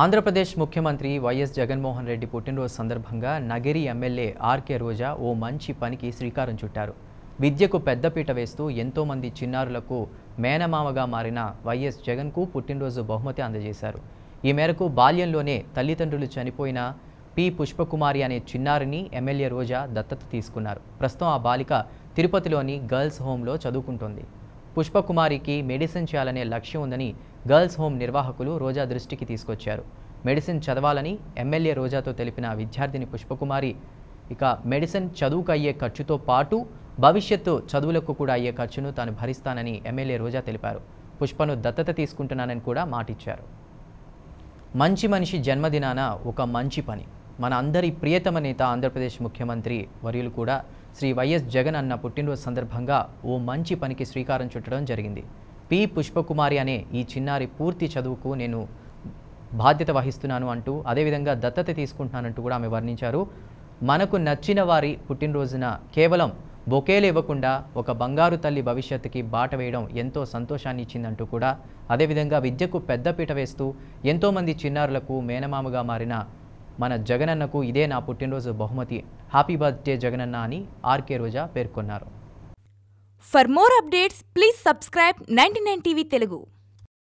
ఆంధ్రప్రదేశ్ ముఖ్యమంత్రి వైఎస్ జగన్మోహన్ రెడ్డి పుట్టినరోజు సందర్భంగా నగరి ఎమ్మెల్యే ఆర్కే రోజా ఓ మంచి పనికి శ్రీకారం చుట్టారు విద్యకు పెద్దపీట వేస్తూ ఎంతోమంది చిన్నారులకు మేనమామగా మారిన వైఎస్ జగన్కు పుట్టినరోజు బహుమతి అందజేశారు ఈ మేరకు బాల్యంలోనే తల్లిదండ్రులు చనిపోయిన పి పుష్పకుమారి అనే చిన్నారిని ఎమ్మెల్యే రోజా దత్తత తీసుకున్నారు ప్రస్తుతం ఆ బాలిక తిరుపతిలోని గర్ల్స్ హోంలో చదువుకుంటోంది పుష్పకుమారికి మెడిసిన్ చేయాలనే లక్ష్యం ఉందని గర్ల్స్ హోమ్ నిర్వాహకులు రోజా దృష్టికి తీసుకొచ్చారు మెడిసిన్ చదవాలని ఎమ్మెల్యే రోజాతో తెలిపిన విద్యార్థిని పుష్పకుమారి ఇక మెడిసిన్ చదువుకు అయ్యే ఖర్చుతో పాటు భవిష్యత్తు చదువులకు కూడా అయ్యే ఖర్చును తాను భరిస్తానని ఎమ్మెల్యే రోజా తెలిపారు పుష్పను దత్తత తీసుకుంటున్నానని కూడా మాటిచ్చారు మంచి మనిషి జన్మదినాన ఒక మంచి పని మన అందరి ప్రియతమ నేత ఆంధ్రప్రదేశ్ ముఖ్యమంత్రి వర్యులు కూడా శ్రీ వైఎస్ జగన్ అన్న పుట్టినరోజు సందర్భంగా ఓ మంచి పనికి శ్రీకారం చుట్టడం జరిగింది పి పుష్పకుమారి అనే ఈ చిన్నారి పూర్తి చదువుకు నేను బాధ్యత వహిస్తున్నాను అంటూ అదేవిధంగా దత్తత తీసుకుంటున్నానంటూ కూడా ఆమె వర్ణించారు మనకు నచ్చిన వారి పుట్టినరోజున కేవలం బొకేలు ఇవ్వకుండా ఒక బంగారు తల్లి భవిష్యత్తుకి బాట వేయడం ఎంతో సంతోషాన్ని ఇచ్చిందంటూ కూడా అదేవిధంగా విద్యకు పెద్దపీట వేస్తూ ఎంతోమంది చిన్నారులకు మేనమామగా మారిన మన జగనన్నకు ఇదే నా పుట్టినరోజు బహుమతి హ్యాపీ బర్త్డే జగనన్న అని ఆర్కే రోజా పేర్కొన్నారు for more updates please subscribe ninety nine TV Telugu